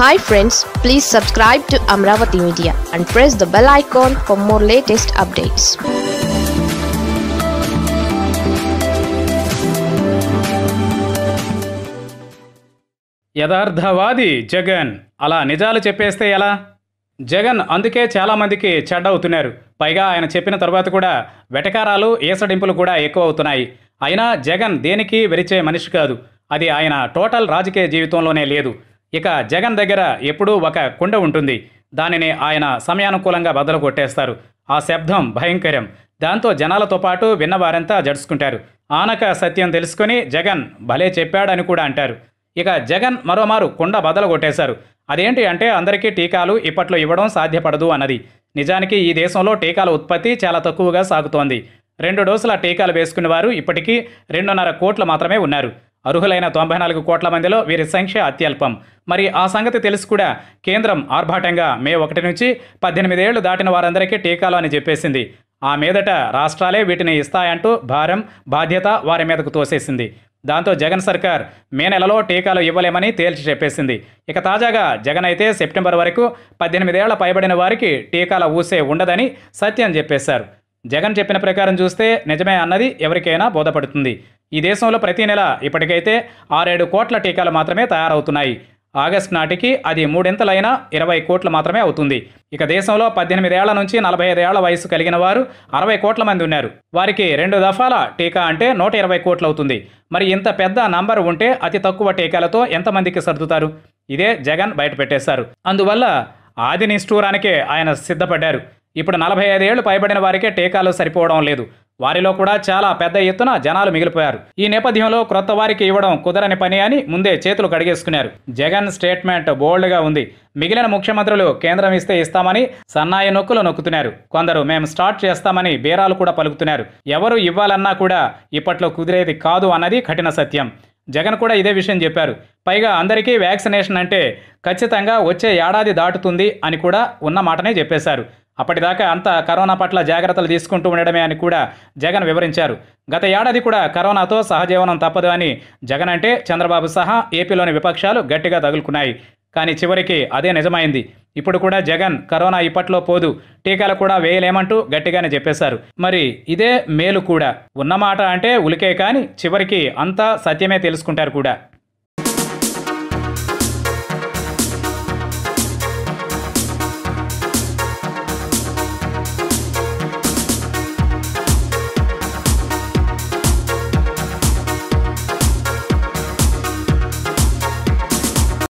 hi friends please subscribe to Amaravati media and press the bell icon for more latest updates యథార్థవాది జగన్ అలా నిజాలు చెప్పేస్తే ఎలా జగన్ అందుకే చాలామందికి చెడ్డవుతున్నారు పైగా ఆయన చెప్పిన తర్వాత కూడా వెటకారాలు ఏసడింపులు కూడా ఎక్కువ అవుతున్నాయి అయినా జగన్ దేనికి వెరిచే మనిషి కాదు అది ఆయన టోటల్ రాజకీయ జీవితంలోనే లేదు ఇక జగన్ దగ్గర ఎప్పుడూ ఒక కుండ ఉంటుంది దానిని ఆయన సమయానుకూలంగా బదలు కొట్టేస్తారు ఆ శబ్దం భయంకరం దాంతో జనాలతో పాటు విన్నవారంతా జడుచుకుంటారు ఆనక సత్యం తెలుసుకుని జగన్ భలే చెప్పాడని కూడా అంటారు ఇక జగన్ మరోమారు కుండ బదలు కొట్టేశారు అదేంటి అంటే అందరికీ టీకాలు ఇప్పట్లో ఇవ్వడం సాధ్యపడదు అన్నది నిజానికి ఈ దేశంలో టీకాల ఉత్పత్తి చాలా తక్కువగా సాగుతోంది రెండు డోసుల టీకాలు వేసుకున్న వారు ఇప్పటికీ రెండున్నర కోట్లు మాత్రమే ఉన్నారు అర్హులైన తొంభై నాలుగు కోట్ల మందిలో వీరి సంఖ్య అత్యల్పం మరి ఆ సంగతి తెలుసు కూడా కేంద్రం ఆర్భాటంగా మే ఒకటి నుంచి పద్దెనిమిదేళ్లు దాటిన వారందరికీ టీకాలు అని చెప్పేసింది ఆ మీదట రాష్ట్రాలే వీటిని ఇస్తాయంటూ భారం బాధ్యత వారి మీదకు తోసేసింది దాంతో జగన్ సర్కార్ మే నెలలో టీకాలు ఇవ్వలేమని తేల్చి చెప్పేసింది ఇక తాజాగా జగన్ అయితే సెప్టెంబర్ వరకు పద్దెనిమిదేళ్ల పైబడిన వారికి టీకాల ఊసే ఉండదని సత్యం చెప్పేశారు జగన్ చెప్పిన ప్రకారం చూస్తే నిజమే అన్నది ఎవరికైనా బోధపడుతుంది ఈ దేశంలో ప్రతి నెల ఇప్పటికైతే ఆరేడు కోట్ల టీకాలు మాత్రమే తయారవుతున్నాయి ఆగస్టు నాటికి అది మూడింతలైన ఇరవై కోట్లు మాత్రమే అవుతుంది ఇక దేశంలో పద్దెనిమిదేళ్ల నుంచి నలభై ఐదేళ్ల వయసు కలిగిన వారు అరవై కోట్ల మంది ఉన్నారు వారికి రెండు దఫాల టీకా అంటే నూట ఇరవై కోట్లు అవుతుంది మరి ఇంత పెద్ద నంబర్ ఉంటే అతి తక్కువ టీకాలతో ఎంతమందికి సర్దుతారు ఇదే జగన్ బయట అందువల్ల ఆది నిష్ఠూరానికే ఆయన సిద్ధపడ్డారు ఇప్పుడు నలభై ఐదేళ్లు పైబడిన వారికే టీకాలు సరిపోవడం లేదు వారిలో కూడా చాలా పెద్ద ఎత్తున జనాలు మిగిలిపోయారు ఈ నేపథ్యంలో క్రొత్త వారికి ఇవ్వడం కుదరని పని అని ముందే చేతులు కడిగేసుకున్నారు జగన్ స్టేట్మెంట్ బోల్డ్గా ఉంది మిగిలిన ముఖ్యమంత్రులు కేంద్రం ఇస్తే ఇస్తామని సన్నాయి నొక్కులు నొక్కుతున్నారు కొందరు మేము స్టార్ట్ చేస్తామని బేరాలు కూడా పలుకుతున్నారు ఎవరు ఇవ్వాలన్నా కూడా ఇప్పట్లో కుదిరేది కాదు అన్నది కఠిన సత్యం జగన్ కూడా ఇదే విషయం చెప్పారు పైగా అందరికీ వ్యాక్సినేషన్ అంటే ఖచ్చితంగా వచ్చే ఏడాది దాటుతుంది అని కూడా ఉన్న మాటనే చెప్పేశారు అప్పటిదాకా అంతా కరోనా పట్ల జాగ్రత్తలు తీసుకుంటూ ఉండడమే అని కూడా జగన్ వివరించారు గత ఏడాది కూడా కరోనాతో సహజీవనం తప్పదు అని జగన్ అంటే చంద్రబాబు సహా ఏపీలోని విపక్షాలు గట్టిగా తగులుకున్నాయి కానీ చివరికి అదే నిజమైంది ఇప్పుడు కూడా జగన్ కరోనా ఇప్పట్లో పోదు టీకాలు కూడా వేయలేమంటూ గట్టిగానే చెప్పేశారు మరి ఇదే మేలు కూడా ఉన్నమాట అంటే ఉలికే కానీ చివరికి అంతా సత్యమే తెలుసుకుంటారు కూడా